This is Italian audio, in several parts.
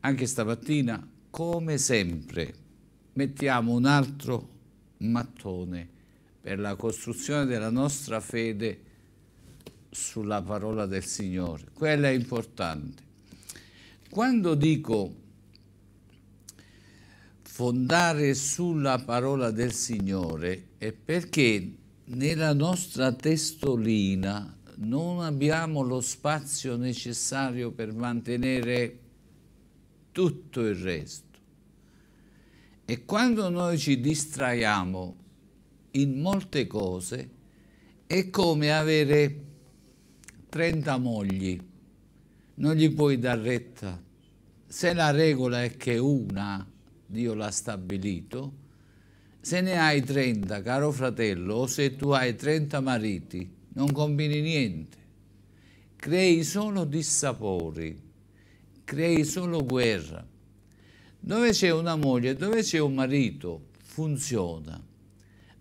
Anche stamattina, come sempre, mettiamo un altro mattone per la costruzione della nostra fede sulla parola del Signore. Quella è importante. Quando dico fondare sulla parola del Signore è perché nella nostra testolina non abbiamo lo spazio necessario per mantenere tutto il resto. E quando noi ci distraiamo in molte cose, è come avere 30 mogli, non gli puoi dar retta. Se la regola è che una, Dio l'ha stabilito, se ne hai 30, caro fratello, o se tu hai 30 mariti, non combini niente, crei solo dissapori crei solo guerra. Dove c'è una moglie, dove c'è un marito, funziona.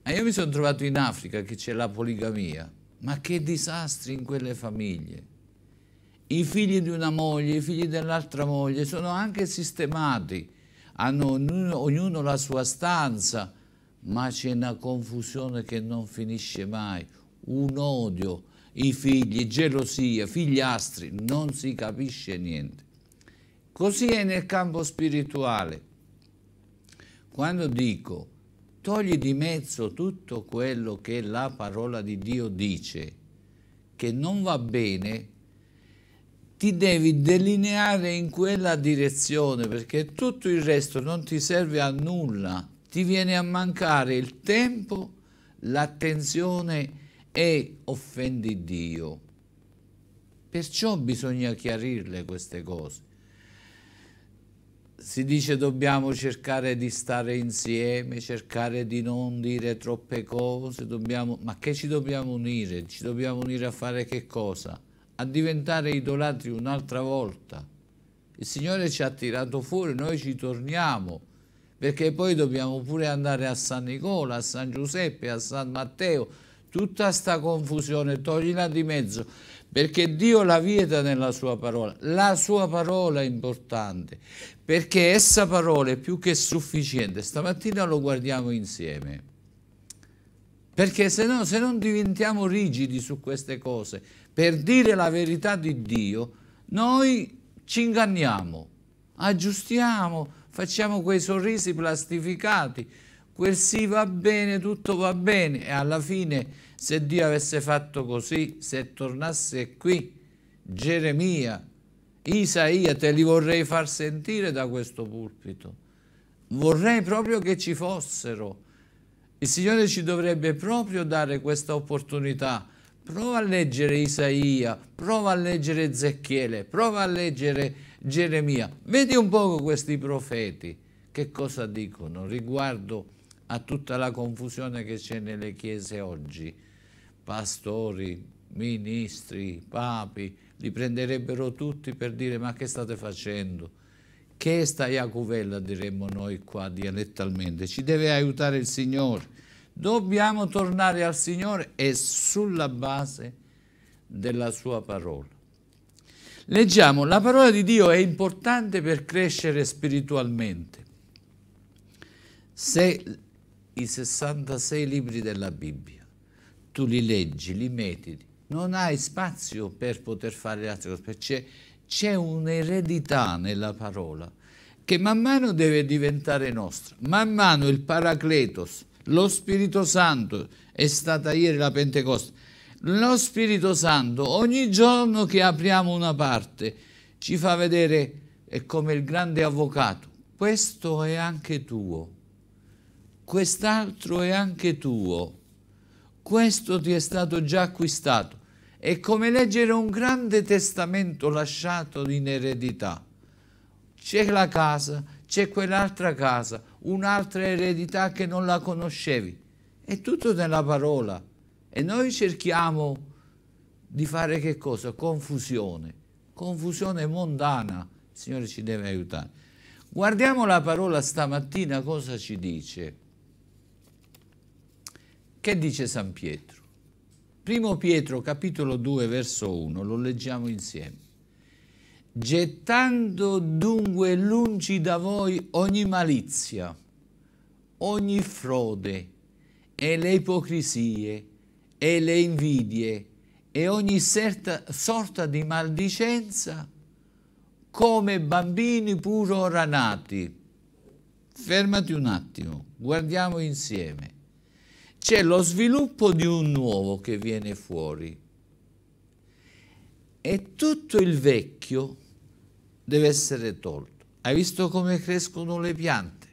E io mi sono trovato in Africa che c'è la poligamia, ma che disastri in quelle famiglie. I figli di una moglie, i figli dell'altra moglie sono anche sistemati, hanno ognuno, ognuno la sua stanza, ma c'è una confusione che non finisce mai, un odio, i figli, gelosia, figliastri, non si capisce niente. Così è nel campo spirituale. Quando dico togli di mezzo tutto quello che la parola di Dio dice, che non va bene, ti devi delineare in quella direzione perché tutto il resto non ti serve a nulla, ti viene a mancare il tempo, l'attenzione e offendi Dio. Perciò bisogna chiarirle queste cose si dice dobbiamo cercare di stare insieme, cercare di non dire troppe cose, dobbiamo... ma che ci dobbiamo unire? Ci dobbiamo unire a fare che cosa? A diventare idolatri un'altra volta. Il Signore ci ha tirato fuori, noi ci torniamo, perché poi dobbiamo pure andare a San Nicola, a San Giuseppe, a San Matteo, tutta sta confusione, toglila di mezzo perché Dio la vieta nella sua parola. La sua parola è importante, perché essa parola è più che sufficiente. Stamattina lo guardiamo insieme, perché se, no, se non diventiamo rigidi su queste cose, per dire la verità di Dio, noi ci inganniamo, aggiustiamo, facciamo quei sorrisi plastificati, quel sì va bene, tutto va bene e alla fine se Dio avesse fatto così, se tornasse qui Geremia, Isaia, te li vorrei far sentire da questo pulpito. Vorrei proprio che ci fossero. Il Signore ci dovrebbe proprio dare questa opportunità. Prova a leggere Isaia, prova a leggere Ezechiele, prova a leggere Geremia. Vedi un poco questi profeti, che cosa dicono riguardo a tutta la confusione che c'è nelle chiese oggi. Pastori, ministri, papi, li prenderebbero tutti per dire ma che state facendo? Che sta Iacuvella, diremmo noi qua dialettalmente. Ci deve aiutare il Signore. Dobbiamo tornare al Signore e sulla base della sua parola. Leggiamo, la parola di Dio è importante per crescere spiritualmente. Se i 66 libri della Bibbia, tu li leggi, li mediti, non hai spazio per poter fare altre cose, perché c'è un'eredità nella parola che man mano deve diventare nostra. Man mano il Paracletos, lo Spirito Santo, è stata ieri la Pentecoste, lo Spirito Santo ogni giorno che apriamo una parte ci fa vedere è come il grande avvocato, questo è anche tuo quest'altro è anche tuo, questo ti è stato già acquistato. È come leggere un grande testamento lasciato in eredità. C'è la casa, c'è quell'altra casa, un'altra eredità che non la conoscevi. È tutto nella parola. E noi cerchiamo di fare che cosa? Confusione. Confusione mondana. Il Signore ci deve aiutare. Guardiamo la parola stamattina cosa ci dice. Che dice San Pietro? Primo Pietro capitolo 2 verso 1, lo leggiamo insieme. Gettando dunque lungi da voi ogni malizia, ogni frode e le ipocrisie e le invidie e ogni certa, sorta di maldicenza come bambini pur ora nati. Fermati un attimo, guardiamo insieme c'è lo sviluppo di un nuovo che viene fuori e tutto il vecchio deve essere tolto. Hai visto come crescono le piante?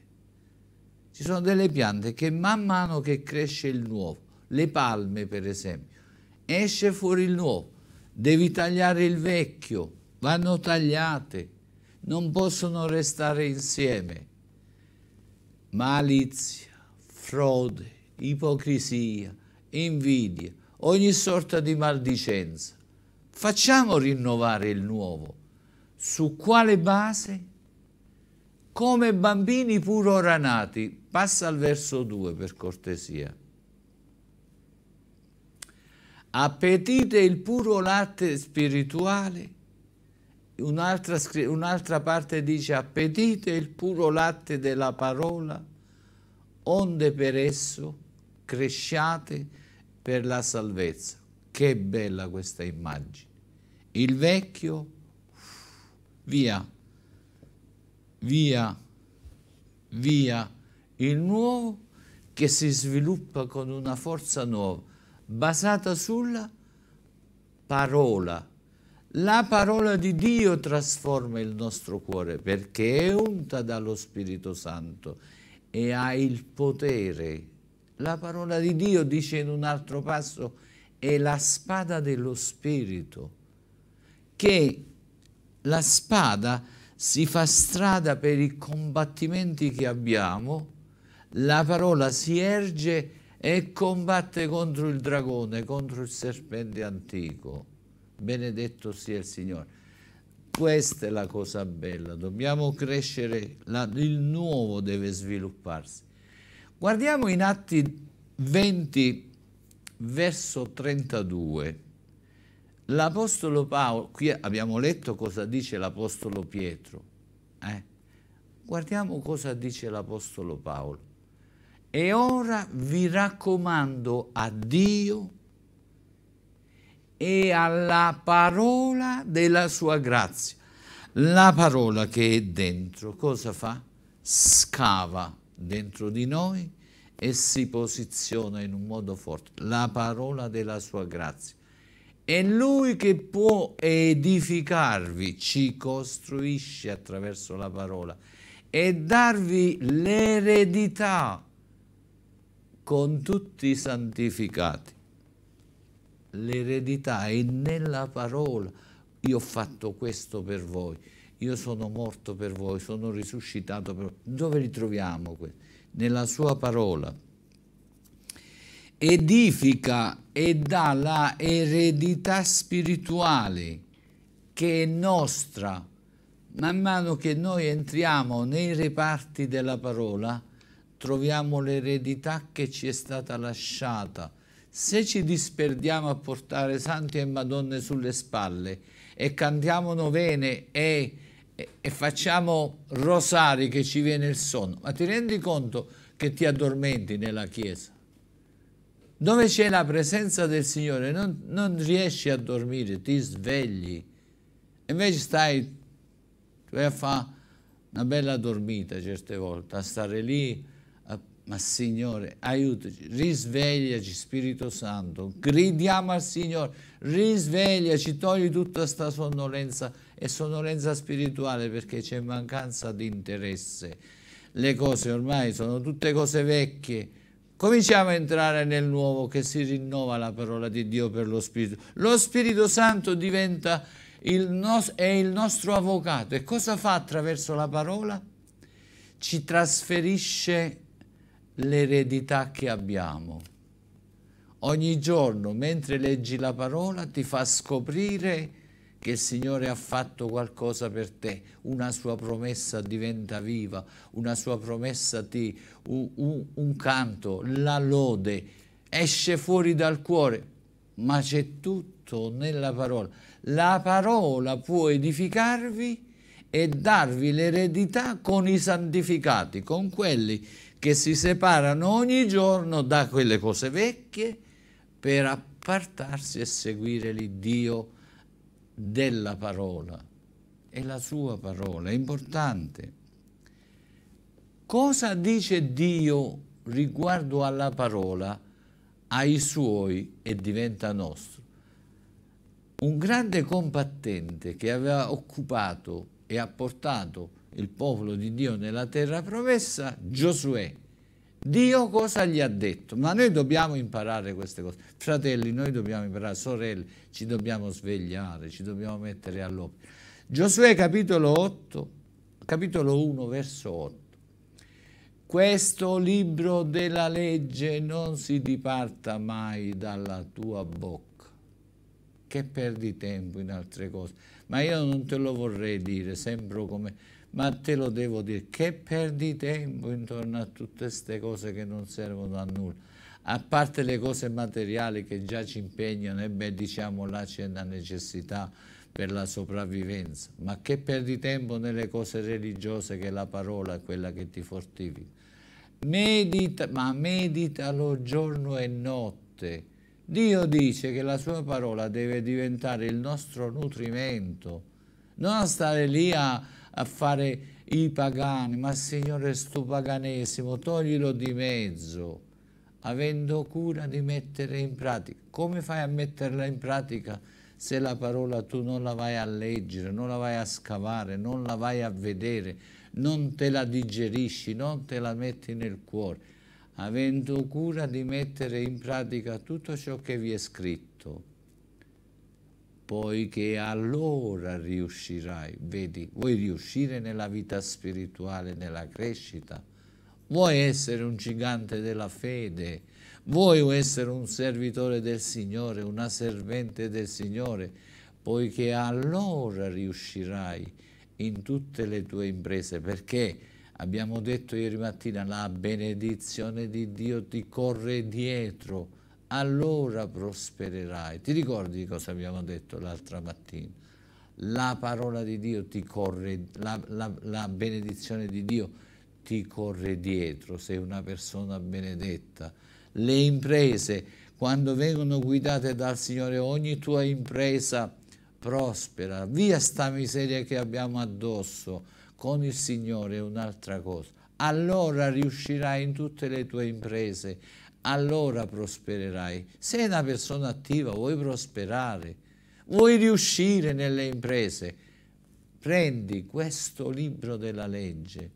Ci sono delle piante che man mano che cresce il nuovo, le palme per esempio, esce fuori il nuovo, devi tagliare il vecchio, vanno tagliate, non possono restare insieme. Malizia, frode, ipocrisia, invidia, ogni sorta di maldicenza. Facciamo rinnovare il nuovo. Su quale base? Come bambini pur ora nati. Passa al verso 2 per cortesia. Appetite il puro latte spirituale. Un'altra un parte dice appetite il puro latte della parola, onde per esso cresciate per la salvezza. Che bella questa immagine. Il vecchio, via, via, via. Il nuovo che si sviluppa con una forza nuova, basata sulla parola. La parola di Dio trasforma il nostro cuore perché è unta dallo Spirito Santo e ha il potere la parola di Dio dice in un altro passo, è la spada dello Spirito, che la spada si fa strada per i combattimenti che abbiamo, la parola si erge e combatte contro il dragone, contro il serpente antico. Benedetto sia il Signore. Questa è la cosa bella, dobbiamo crescere, la, il nuovo deve svilupparsi. Guardiamo in Atti 20, verso 32. L'Apostolo Paolo, qui abbiamo letto cosa dice l'Apostolo Pietro, eh? guardiamo cosa dice l'Apostolo Paolo. E ora vi raccomando a Dio e alla parola della sua grazia. La parola che è dentro cosa fa? Scava dentro di noi e si posiziona in un modo forte, la parola della sua grazia. È Lui che può edificarvi, ci costruisce attraverso la parola e darvi l'eredità con tutti i santificati. L'eredità è nella parola. Io ho fatto questo per voi io sono morto per voi, sono risuscitato per voi. Dove li troviamo? Nella sua parola. Edifica e dà la eredità spirituale che è nostra. Man mano che noi entriamo nei reparti della parola, troviamo l'eredità che ci è stata lasciata. Se ci disperdiamo a portare santi e madonne sulle spalle e cantiamo novene e e, e facciamo rosari che ci viene il sonno, ma ti rendi conto che ti addormenti nella chiesa? Dove c'è la presenza del Signore non, non riesci a dormire, ti svegli. Invece stai, a fare una bella dormita certe volte, a stare lì ma Signore, aiutaci, risvegliaci Spirito Santo, gridiamo al Signore, risvegliaci, togli tutta questa sonnolenza e sonnolenza spirituale perché c'è mancanza di interesse. Le cose ormai sono tutte cose vecchie, cominciamo a entrare nel nuovo che si rinnova la parola di Dio per lo Spirito. Lo Spirito Santo diventa il nostro, è il nostro avvocato e cosa fa attraverso la parola? Ci trasferisce l'eredità che abbiamo. Ogni giorno, mentre leggi la parola, ti fa scoprire che il Signore ha fatto qualcosa per te, una sua promessa diventa viva, una sua promessa ti... un, un, un canto, la lode, esce fuori dal cuore, ma c'è tutto nella parola. La parola può edificarvi e darvi l'eredità con i santificati, con quelli che si separano ogni giorno da quelle cose vecchie per appartarsi e seguire l'Iddio della parola. È la sua parola, è importante. Cosa dice Dio riguardo alla parola ai suoi e diventa nostro? un grande combattente che aveva occupato e ha portato il popolo di Dio nella terra promessa, Giosuè. Dio cosa gli ha detto? Ma noi dobbiamo imparare queste cose. Fratelli, noi dobbiamo imparare, sorelle, ci dobbiamo svegliare, ci dobbiamo mettere all'opera. Giosuè capitolo 8, capitolo 1, verso 8. Questo libro della legge non si diparta mai dalla tua bocca che perdi tempo in altre cose. Ma io non te lo vorrei dire, sembro come ma te lo devo dire, che perdi tempo intorno a tutte queste cose che non servono a nulla. A parte le cose materiali che già ci impegnano, e beh, diciamo là c'è una necessità per la sopravvivenza, ma che perdi tempo nelle cose religiose che la parola è quella che ti fortifica. Medita, ma meditalo giorno e notte. Dio dice che la sua parola deve diventare il nostro nutrimento, non stare lì a a fare i pagani, ma Signore sto paganesimo, toglilo di mezzo, avendo cura di mettere in pratica. Come fai a metterla in pratica se la parola tu non la vai a leggere, non la vai a scavare, non la vai a vedere, non te la digerisci, non te la metti nel cuore, avendo cura di mettere in pratica tutto ciò che vi è scritto poiché allora riuscirai. Vedi, vuoi riuscire nella vita spirituale, nella crescita? Vuoi essere un gigante della fede? Vuoi essere un servitore del Signore, una servente del Signore? Poiché allora riuscirai in tutte le tue imprese, perché abbiamo detto ieri mattina la benedizione di Dio ti corre dietro allora prospererai. Ti ricordi cosa abbiamo detto l'altra mattina? La parola di Dio ti corre, la, la, la benedizione di Dio ti corre dietro, sei una persona benedetta. Le imprese, quando vengono guidate dal Signore, ogni tua impresa prospera. Via sta miseria che abbiamo addosso. Con il Signore è un'altra cosa. Allora riuscirai in tutte le tue imprese allora prospererai. Sei una persona attiva, vuoi prosperare, vuoi riuscire nelle imprese, prendi questo libro della legge,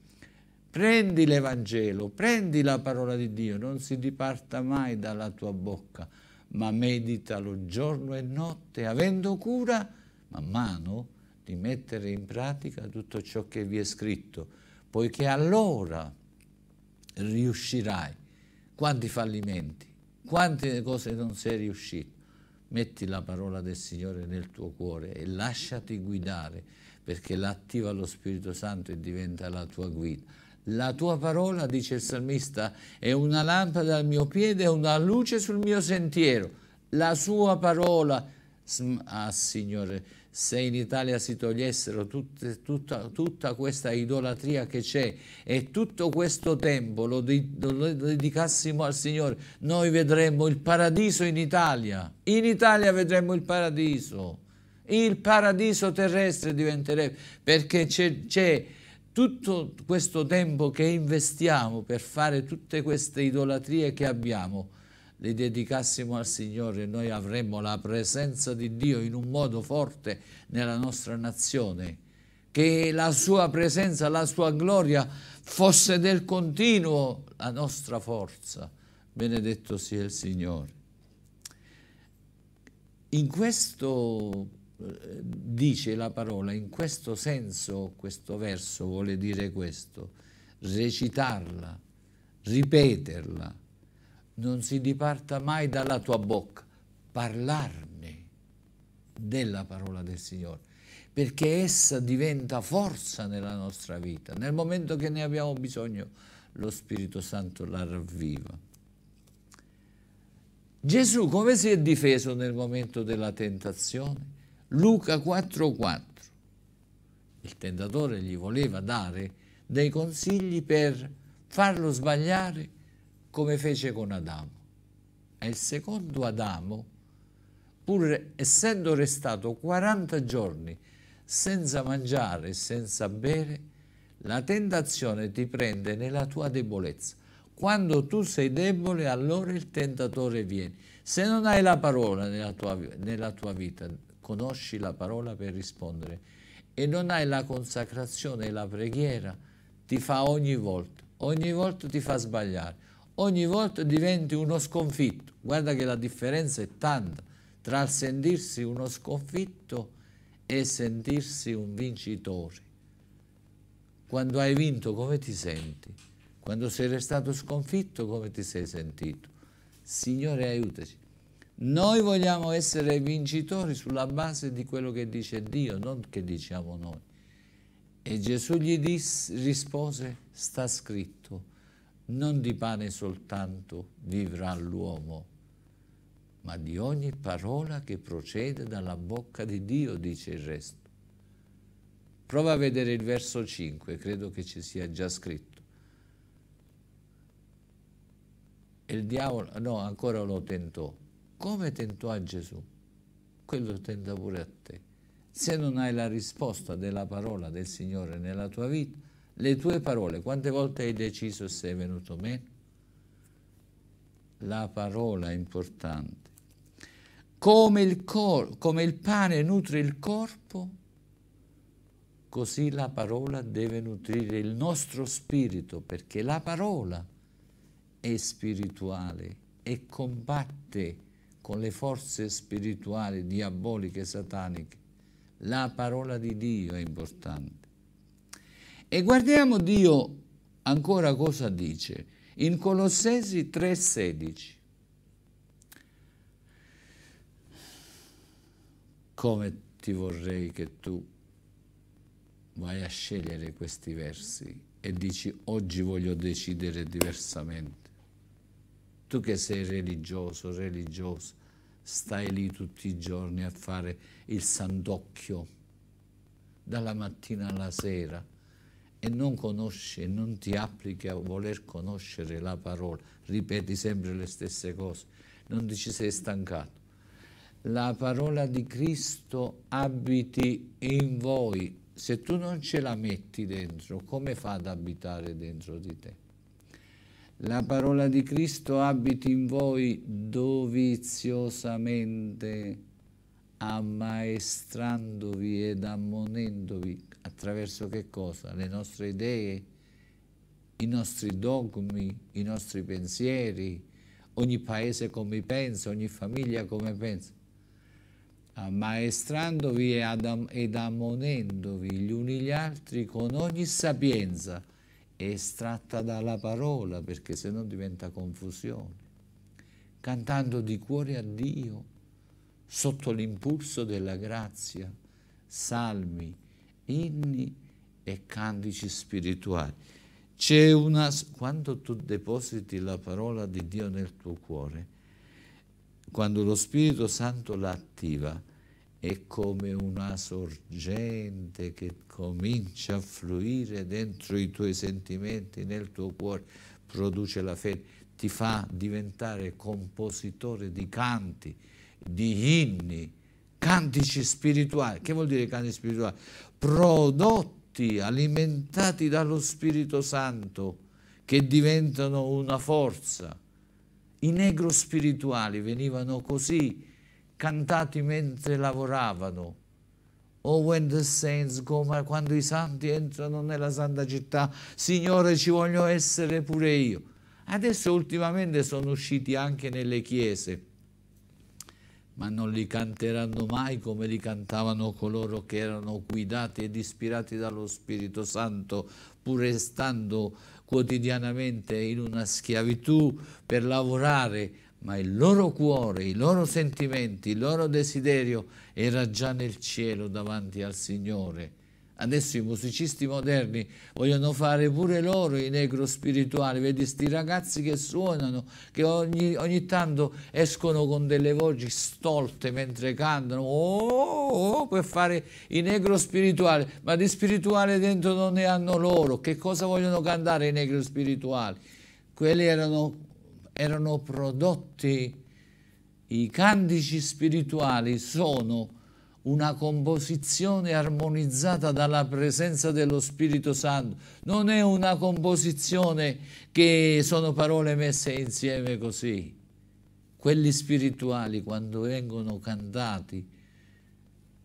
prendi l'Evangelo, prendi la parola di Dio, non si diparta mai dalla tua bocca, ma meditalo giorno e notte, avendo cura, man mano, di mettere in pratica tutto ciò che vi è scritto, poiché allora riuscirai quanti fallimenti, quante cose non sei riuscito. Metti la parola del Signore nel tuo cuore e lasciati guidare perché l'attiva lo Spirito Santo e diventa la tua guida. La tua parola, dice il salmista, è una lampada al mio piede, è una luce sul mio sentiero. La sua parola, ah Signore, se in Italia si togliessero tutte, tutta, tutta, questa idolatria che c'è e tutto questo tempo lo, di, lo dedicassimo al Signore, noi vedremmo il paradiso in Italia. In Italia vedremmo il paradiso. Il paradiso terrestre diventerebbe, perché c'è tutto questo tempo che investiamo per fare tutte queste idolatrie che abbiamo le dedicassimo al Signore, noi avremmo la presenza di Dio in un modo forte nella nostra nazione, che la sua presenza, la sua gloria fosse del continuo la nostra forza. Benedetto sia il Signore. In questo eh, dice la parola, in questo senso questo verso vuole dire questo, recitarla, ripeterla, non si diparta mai dalla tua bocca, parlarne della parola del Signore, perché essa diventa forza nella nostra vita. Nel momento che ne abbiamo bisogno, lo Spirito Santo la ravviva. Gesù come si è difeso nel momento della tentazione? Luca 4:4. Il tentatore gli voleva dare dei consigli per farlo sbagliare come fece con Adamo. E il secondo Adamo, pur essendo restato 40 giorni senza mangiare e senza bere, la tentazione ti prende nella tua debolezza. Quando tu sei debole, allora il tentatore viene. Se non hai la parola nella tua, nella tua vita, conosci la parola per rispondere e non hai la consacrazione e la preghiera, ti fa ogni volta, ogni volta ti fa sbagliare, ogni volta diventi uno sconfitto. Guarda che la differenza è tanta tra il sentirsi uno sconfitto e sentirsi un vincitore. Quando hai vinto come ti senti? Quando sei restato sconfitto come ti sei sentito? Signore aiutaci. Noi vogliamo essere vincitori sulla base di quello che dice Dio, non che diciamo noi. E Gesù gli disse, rispose, sta scritto non di pane soltanto vivrà l'uomo, ma di ogni parola che procede dalla bocca di Dio, dice il resto. Prova a vedere il verso 5, credo che ci sia già scritto. E il diavolo, no, ancora lo tentò. Come tentò a Gesù? Quello tenta pure a te. Se non hai la risposta della parola del Signore nella tua vita, le tue parole, quante volte hai deciso se è venuto me? La parola è importante. Come il, come il pane nutre il corpo, così la parola deve nutrire il nostro spirito, perché la parola è spirituale e combatte con le forze spirituali, diaboliche, sataniche. La parola di Dio è importante. E guardiamo Dio ancora cosa dice in Colossesi 3:16. Come ti vorrei che tu vai a scegliere questi versi e dici oggi voglio decidere diversamente. Tu che sei religioso, religioso, stai lì tutti i giorni a fare il sandocchio dalla mattina alla sera e non conosci e non ti applichi a voler conoscere la parola, ripeti sempre le stesse cose, non ti ci sei stancato. La parola di Cristo abiti in voi. Se tu non ce la metti dentro, come fa ad abitare dentro di te? La parola di Cristo abiti in voi doviziosamente ammaestrandovi ed ammonendovi attraverso che cosa? Le nostre idee, i nostri dogmi, i nostri pensieri, ogni paese come pensa, ogni famiglia come pensa. Ammaestrandovi ed ammonendovi gli uni gli altri con ogni sapienza estratta dalla parola, perché se no diventa confusione. Cantando di cuore a Dio, sotto l'impulso della grazia, salmi, inni e cantici spirituali. C'è una, quando tu depositi la parola di Dio nel tuo cuore, quando lo Spirito Santo l'attiva, è come una sorgente che comincia a fluire dentro i tuoi sentimenti, nel tuo cuore, produce la fede, ti fa diventare compositore di canti, di inni, cantici spirituali. Che vuol dire canti spirituali? prodotti, alimentati dallo Spirito Santo, che diventano una forza. I negro spirituali venivano così cantati mentre lavoravano. Oh, when the saints go, ma quando i santi entrano nella santa città, Signore, ci voglio essere pure io. Adesso ultimamente sono usciti anche nelle chiese ma non li canteranno mai come li cantavano coloro che erano guidati ed ispirati dallo Spirito Santo, pur restando quotidianamente in una schiavitù per lavorare, ma il loro cuore, i loro sentimenti, il loro desiderio era già nel cielo davanti al Signore Adesso i musicisti moderni vogliono fare pure loro i negro spirituali, vedi questi ragazzi che suonano, che ogni, ogni tanto escono con delle voci stolte mentre cantano, oh, oh, per fare i negro spirituali, ma di spirituale dentro non ne hanno loro, che cosa vogliono cantare i negro spirituali? Quelli erano, erano prodotti, i cantici spirituali sono una composizione armonizzata dalla presenza dello Spirito Santo, non è una composizione che sono parole messe insieme così. Quelli spirituali quando vengono cantati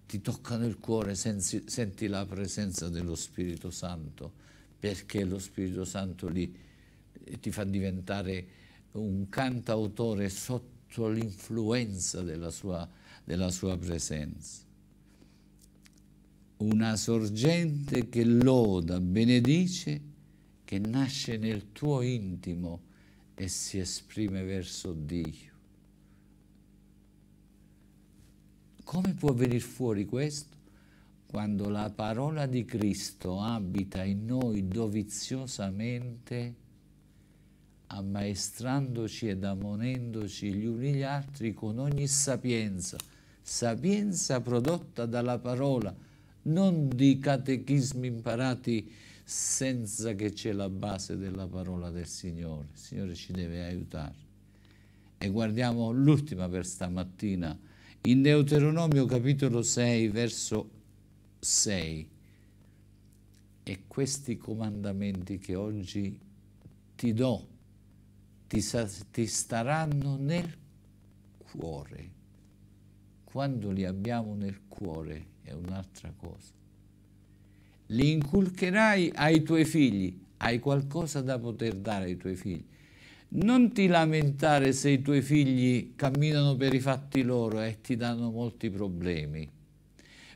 ti toccano il cuore, sensi, senti la presenza dello Spirito Santo, perché lo Spirito Santo lì eh, ti fa diventare un cantautore sotto l'influenza della, della sua presenza una sorgente che loda, benedice, che nasce nel tuo intimo e si esprime verso Dio. Come può venire fuori questo? Quando la parola di Cristo abita in noi doviziosamente, ammaestrandoci ed ammonendoci gli uni gli altri con ogni sapienza, sapienza prodotta dalla parola, non di catechismi imparati senza che c'è la base della parola del Signore. Il Signore ci deve aiutare. E guardiamo l'ultima per stamattina, in Deuteronomio capitolo 6, verso 6. E questi comandamenti che oggi ti do, ti, ti staranno nel cuore. Quando li abbiamo nel cuore, è un'altra cosa. Li inculcherai ai tuoi figli, hai qualcosa da poter dare ai tuoi figli. Non ti lamentare se i tuoi figli camminano per i fatti loro e ti danno molti problemi,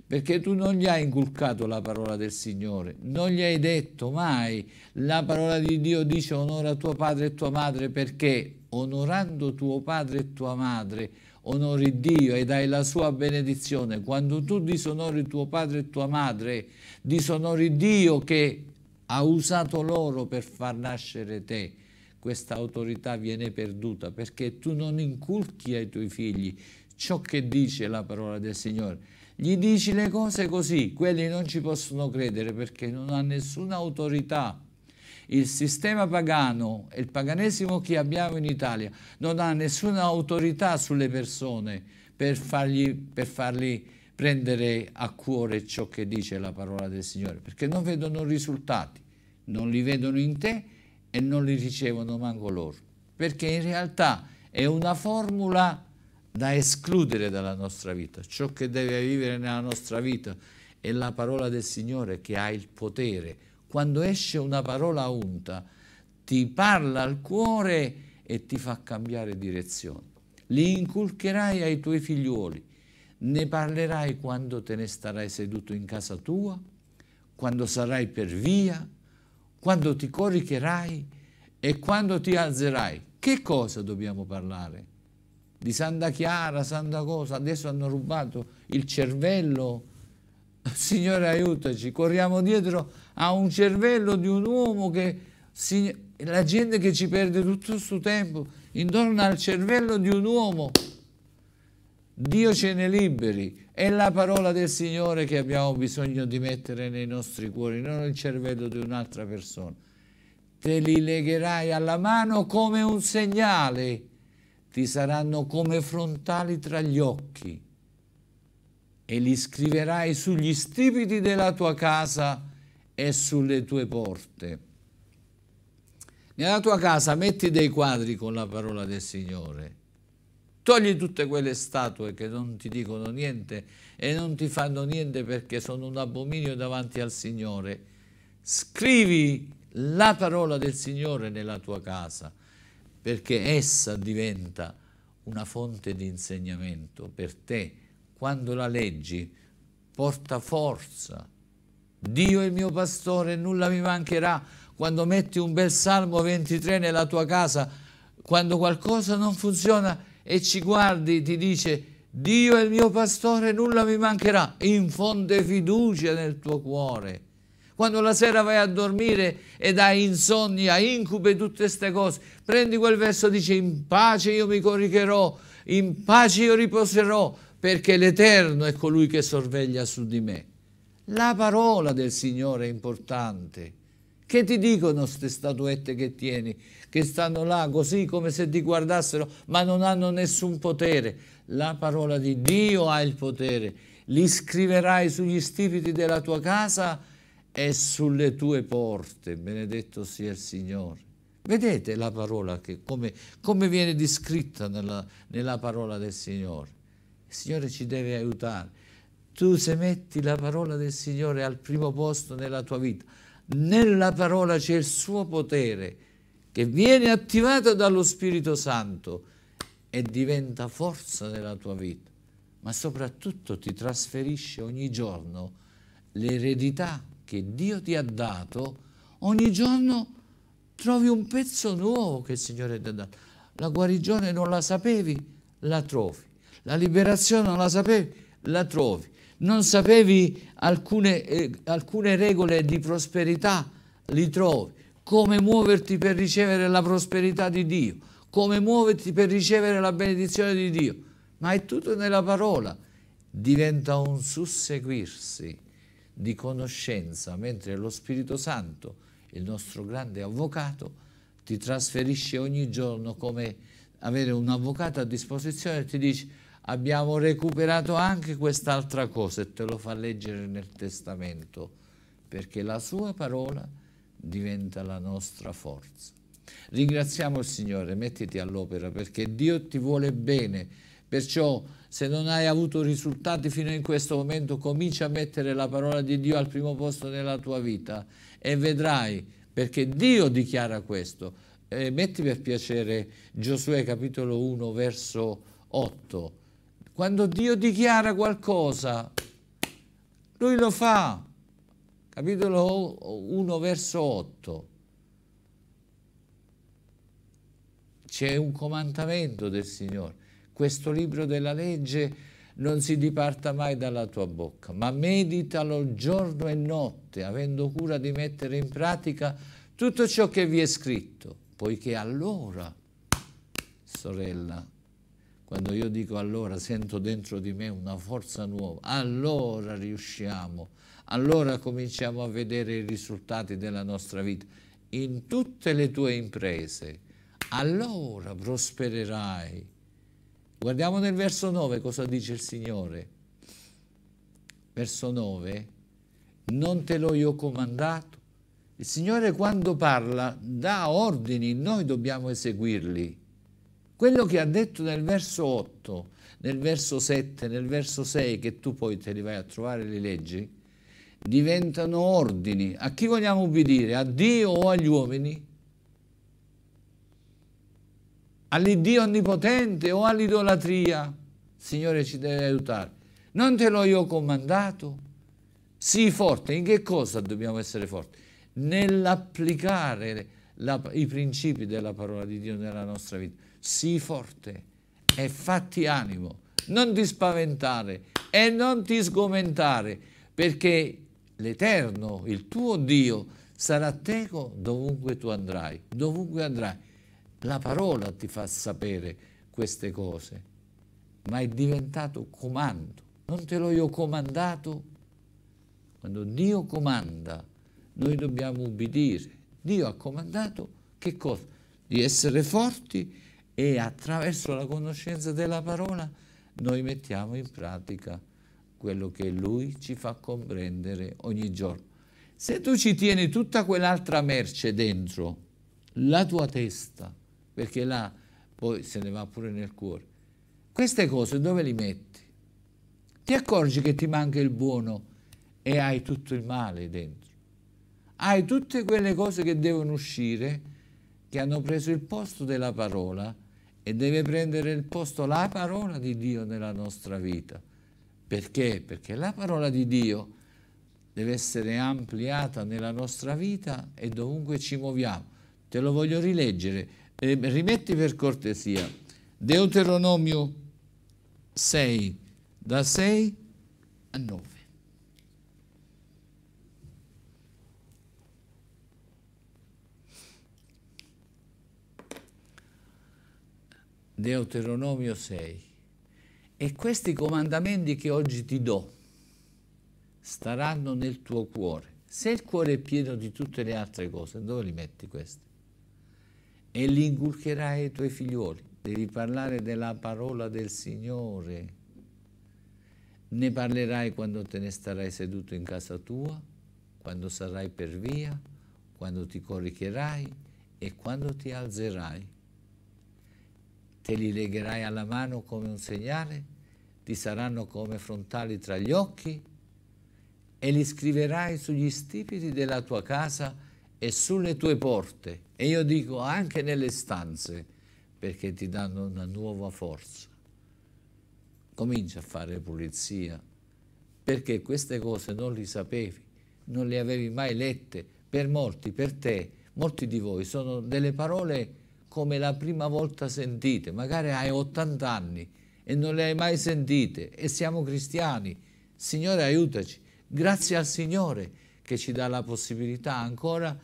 perché tu non gli hai inculcato la parola del Signore, non gli hai detto mai la parola di Dio dice onora tuo padre e tua madre perché onorando tuo padre e tua madre onori Dio e dai la sua benedizione. Quando tu disonori tuo padre e tua madre, disonori Dio che ha usato loro per far nascere te. Questa autorità viene perduta perché tu non inculchi ai tuoi figli ciò che dice la parola del Signore. Gli dici le cose così, quelli non ci possono credere perché non ha nessuna autorità il sistema pagano e il paganesimo che abbiamo in Italia non ha nessuna autorità sulle persone per fargli, per fargli prendere a cuore ciò che dice la parola del Signore, perché non vedono risultati, non li vedono in te e non li ricevono manco loro, perché in realtà è una formula da escludere dalla nostra vita, ciò che deve vivere nella nostra vita è la parola del Signore che ha il potere quando esce una parola unta, ti parla al cuore e ti fa cambiare direzione. Li inculcherai ai tuoi figliuoli, ne parlerai quando te ne starai seduto in casa tua, quando sarai per via, quando ti coricherai e quando ti alzerai. Che cosa dobbiamo parlare? Di Santa Chiara, Santa Cosa, adesso hanno rubato il cervello Signore aiutaci, corriamo dietro a un cervello di un uomo che la gente che ci perde tutto il suo tempo intorno al cervello di un uomo. Dio ce ne liberi, è la parola del Signore che abbiamo bisogno di mettere nei nostri cuori, non il cervello di un'altra persona. Te li legherai alla mano come un segnale, ti saranno come frontali tra gli occhi e li scriverai sugli stipiti della tua casa e sulle tue porte. Nella tua casa metti dei quadri con la parola del Signore. Togli tutte quelle statue che non ti dicono niente e non ti fanno niente perché sono un abominio davanti al Signore. Scrivi la parola del Signore nella tua casa perché essa diventa una fonte di insegnamento per te quando la leggi, porta forza. Dio è il mio pastore, nulla mi mancherà. Quando metti un bel Salmo 23 nella tua casa, quando qualcosa non funziona e ci guardi, ti dice Dio è il mio pastore, nulla mi mancherà. Infonde fiducia nel tuo cuore. Quando la sera vai a dormire ed hai insonnia, incube tutte queste cose, prendi quel verso e dici in pace io mi coricherò, in pace io riposerò, perché l'Eterno è colui che sorveglia su di me. La parola del Signore è importante. Che ti dicono queste statuette che tieni, che stanno là così come se ti guardassero, ma non hanno nessun potere? La parola di Dio ha il potere. Li scriverai sugli stipiti della tua casa e sulle tue porte. Benedetto sia il Signore. Vedete la parola che, come, come viene descritta nella, nella parola del Signore. Il Signore ci deve aiutare. Tu se metti la parola del Signore al primo posto nella tua vita, nella parola c'è il suo potere che viene attivato dallo Spirito Santo e diventa forza nella tua vita, ma soprattutto ti trasferisce ogni giorno l'eredità che Dio ti ha dato, ogni giorno trovi un pezzo nuovo che il Signore ti ha dato. La guarigione non la sapevi, la trovi. La liberazione non la sapevi, la trovi. Non sapevi alcune, eh, alcune regole di prosperità, li trovi. Come muoverti per ricevere la prosperità di Dio, come muoverti per ricevere la benedizione di Dio. Ma è tutto nella parola. Diventa un susseguirsi di conoscenza, mentre lo Spirito Santo, il nostro grande avvocato, ti trasferisce ogni giorno come avere un avvocato a disposizione e ti dice abbiamo recuperato anche quest'altra cosa e te lo fa leggere nel testamento, perché la sua parola diventa la nostra forza. Ringraziamo il Signore, mettiti all'opera perché Dio ti vuole bene, perciò se non hai avuto risultati fino in questo momento comincia a mettere la parola di Dio al primo posto nella tua vita e vedrai, perché Dio dichiara questo. E eh, metti per piacere Giosuè capitolo 1 verso 8 quando Dio dichiara qualcosa, lui lo fa. Capitolo 1 verso 8. C'è un comandamento del Signore. Questo libro della legge non si diparta mai dalla tua bocca, ma meditalo giorno e notte, avendo cura di mettere in pratica tutto ciò che vi è scritto, poiché allora, sorella, quando io dico allora sento dentro di me una forza nuova, allora riusciamo, allora cominciamo a vedere i risultati della nostra vita in tutte le tue imprese, allora prospererai. Guardiamo nel verso 9 cosa dice il Signore. Verso 9, non te l'ho io comandato. Il Signore quando parla dà ordini, noi dobbiamo eseguirli. Quello che ha detto nel verso 8, nel verso 7, nel verso 6, che tu poi te li vai a trovare le leggi, diventano ordini. A chi vogliamo ubbidire? A Dio o agli uomini? All'Iddio onnipotente o all'idolatria? Signore ci deve aiutare. Non te l'ho io comandato? Sii forte. In che cosa dobbiamo essere forti? Nell'applicare i principi della parola di Dio nella nostra vita sii forte e fatti animo, non ti spaventare e non ti sgomentare, perché l'Eterno, il tuo Dio, sarà teco dovunque tu andrai, dovunque andrai. La parola ti fa sapere queste cose, ma è diventato comando. Non te l'ho io comandato? Quando Dio comanda, noi dobbiamo ubbidire. Dio ha comandato che cosa? Di essere forti e attraverso la conoscenza della parola noi mettiamo in pratica quello che Lui ci fa comprendere ogni giorno. Se tu ci tieni tutta quell'altra merce dentro, la tua testa, perché là poi se ne va pure nel cuore, queste cose dove li metti? Ti accorgi che ti manca il buono e hai tutto il male dentro. Hai tutte quelle cose che devono uscire, che hanno preso il posto della parola, e deve prendere il posto la parola di Dio nella nostra vita. Perché? Perché la parola di Dio deve essere ampliata nella nostra vita e dovunque ci muoviamo. Te lo voglio rileggere. Eh, rimetti per cortesia Deuteronomio 6, da 6 a 9. Deuteronomio 6. E questi comandamenti che oggi ti do staranno nel tuo cuore. Se il cuore è pieno di tutte le altre cose, dove li metti questi? E li inculcherai ai tuoi figlioli. Devi parlare della parola del Signore. Ne parlerai quando te ne starai seduto in casa tua, quando sarai per via, quando ti coricherai e quando ti alzerai te li legherai alla mano come un segnale, ti saranno come frontali tra gli occhi e li scriverai sugli stipiti della tua casa e sulle tue porte, e io dico anche nelle stanze, perché ti danno una nuova forza. Comincia a fare pulizia, perché queste cose non le sapevi, non le avevi mai lette, per molti, per te, molti di voi, sono delle parole come la prima volta sentite, magari hai 80 anni e non le hai mai sentite e siamo cristiani. Signore aiutaci, grazie al Signore che ci dà la possibilità ancora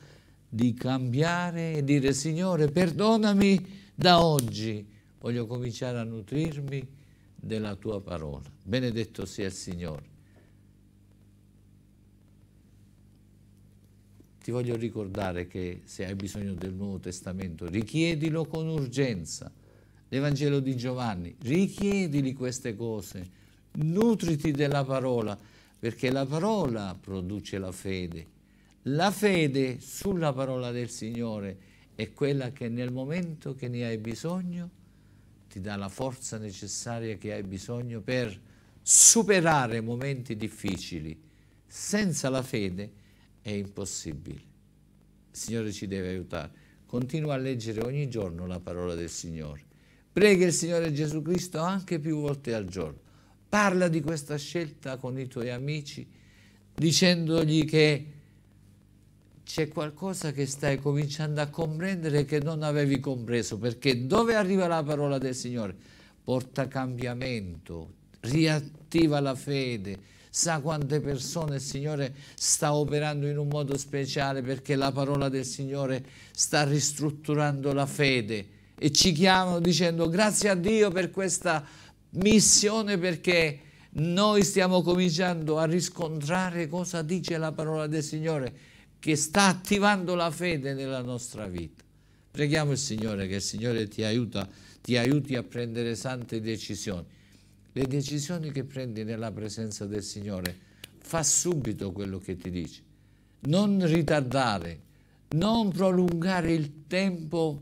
di cambiare e dire Signore perdonami da oggi, voglio cominciare a nutrirmi della tua parola. Benedetto sia il Signore. ti voglio ricordare che se hai bisogno del Nuovo Testamento, richiedilo con urgenza. L'Evangelo di Giovanni, richiedili queste cose, nutriti della parola, perché la parola produce la fede. La fede sulla parola del Signore è quella che nel momento che ne hai bisogno ti dà la forza necessaria che hai bisogno per superare momenti difficili. Senza la fede è impossibile. Il Signore ci deve aiutare. Continua a leggere ogni giorno la parola del Signore. Prega il Signore Gesù Cristo anche più volte al giorno. Parla di questa scelta con i tuoi amici dicendogli che c'è qualcosa che stai cominciando a comprendere che non avevi compreso, perché dove arriva la parola del Signore? Porta cambiamento, riattiva la fede, sa quante persone il Signore sta operando in un modo speciale perché la parola del Signore sta ristrutturando la fede e ci chiamano dicendo grazie a Dio per questa missione perché noi stiamo cominciando a riscontrare cosa dice la parola del Signore che sta attivando la fede nella nostra vita. Preghiamo il Signore che il Signore ti, aiuta, ti aiuti a prendere sante decisioni le decisioni che prendi nella presenza del Signore, fa subito quello che ti dice. Non ritardare, non prolungare il tempo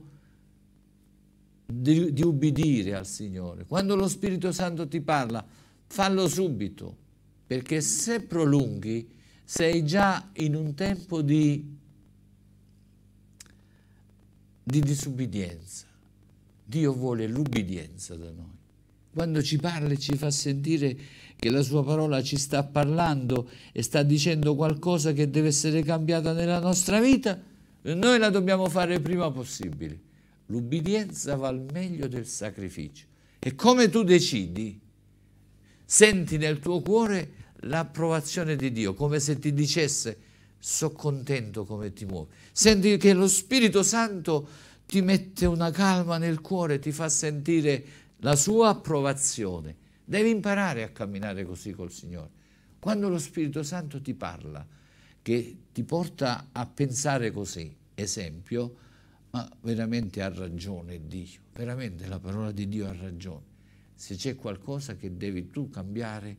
di, di ubbidire al Signore. Quando lo Spirito Santo ti parla, fallo subito, perché se prolunghi sei già in un tempo di, di disubbidienza. Dio vuole l'ubbidienza da noi quando ci parla e ci fa sentire che la sua parola ci sta parlando e sta dicendo qualcosa che deve essere cambiata nella nostra vita, noi la dobbiamo fare prima possibile. L'ubbidienza va al meglio del sacrificio. E come tu decidi, senti nel tuo cuore l'approvazione di Dio, come se ti dicesse, so contento come ti muovi. Senti che lo Spirito Santo ti mette una calma nel cuore, ti fa sentire la sua approvazione. Devi imparare a camminare così col Signore. Quando lo Spirito Santo ti parla, che ti porta a pensare così, esempio, ma veramente ha ragione Dio, veramente la parola di Dio ha ragione. Se c'è qualcosa che devi tu cambiare,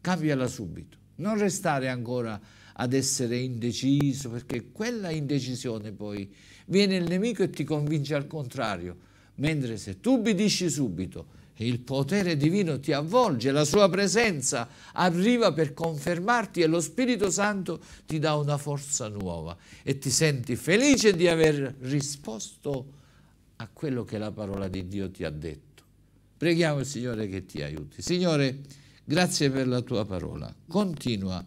cambiala subito. Non restare ancora ad essere indeciso, perché quella indecisione poi viene il nemico e ti convince al contrario Mentre se tu ubbidisci subito e il potere divino ti avvolge, la sua presenza arriva per confermarti e lo Spirito Santo ti dà una forza nuova e ti senti felice di aver risposto a quello che la parola di Dio ti ha detto. Preghiamo il Signore che ti aiuti. Signore, grazie per la tua parola. Continua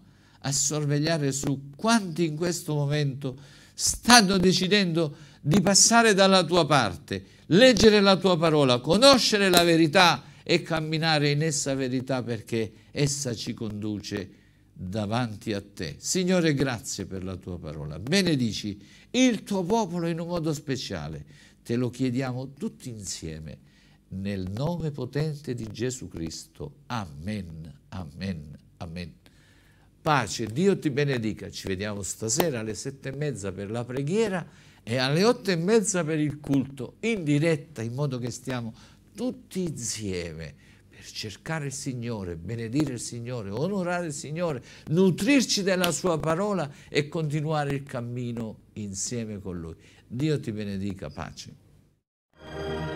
a sorvegliare su quanti in questo momento stanno decidendo di passare dalla tua parte, leggere la tua parola, conoscere la verità e camminare in essa verità perché essa ci conduce davanti a te. Signore, grazie per la tua parola. Benedici il tuo popolo in un modo speciale. Te lo chiediamo tutti insieme nel nome potente di Gesù Cristo. Amen, amen, amen. Pace, Dio ti benedica. Ci vediamo stasera alle sette e mezza per la preghiera e alle otto e mezza per il culto in diretta in modo che stiamo tutti insieme per cercare il Signore, benedire il Signore, onorare il Signore, nutrirci della sua parola e continuare il cammino insieme con Lui. Dio ti benedica, pace.